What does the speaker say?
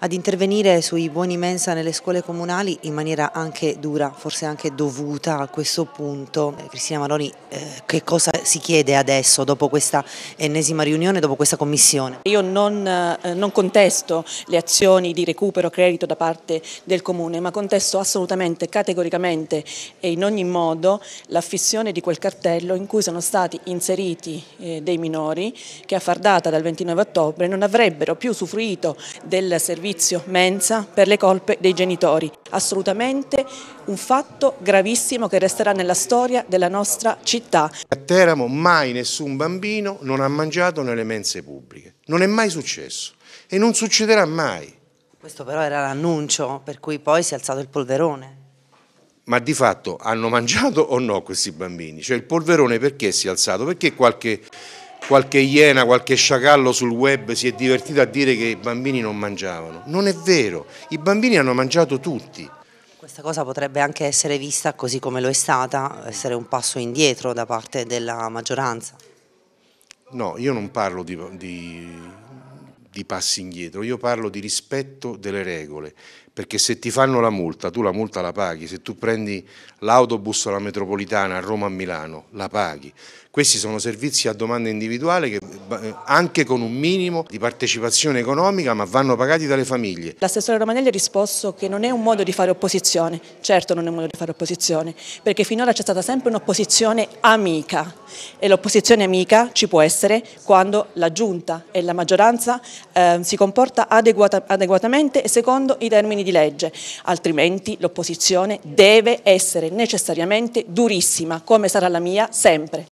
ad intervenire sui buoni mensa nelle scuole comunali in maniera anche dura, forse anche dovuta a questo punto. Eh, Cristina Maroni, eh, che cosa si chiede adesso dopo questa ennesima riunione, dopo questa commissione? Io non, eh, non contesto le azioni di recupero credito da parte del Comune, ma contesto assolutamente, categoricamente e in ogni modo l'affissione di quel cartello in cui sono stati inseriti eh, dei minori che a far data dal 29 ottobre non avrebbero più usufruito del servizio servizio mensa per le colpe dei genitori. Assolutamente un fatto gravissimo che resterà nella storia della nostra città. A Teramo mai nessun bambino non ha mangiato nelle mense pubbliche. Non è mai successo e non succederà mai. Questo però era l'annuncio per cui poi si è alzato il polverone. Ma di fatto hanno mangiato o no questi bambini? Cioè il polverone perché si è alzato? Perché qualche qualche iena, qualche sciacallo sul web si è divertito a dire che i bambini non mangiavano. Non è vero, i bambini hanno mangiato tutti. Questa cosa potrebbe anche essere vista così come lo è stata, essere un passo indietro da parte della maggioranza. No, io non parlo di, di di passi indietro, io parlo di rispetto delle regole, perché se ti fanno la multa, tu la multa la paghi, se tu prendi l'autobus o metropolitana a Roma a Milano, la paghi. Questi sono servizi a domanda individuale che eh, anche con un minimo di partecipazione economica, ma vanno pagati dalle famiglie. L'assessore Romanelli ha risposto che non è un modo di fare opposizione, certo non è un modo di fare opposizione, perché finora c'è stata sempre un'opposizione amica e l'opposizione amica ci può essere quando la giunta e la maggioranza eh, si comporta adeguata, adeguatamente e secondo i termini di legge, altrimenti l'opposizione deve essere necessariamente durissima, come sarà la mia sempre.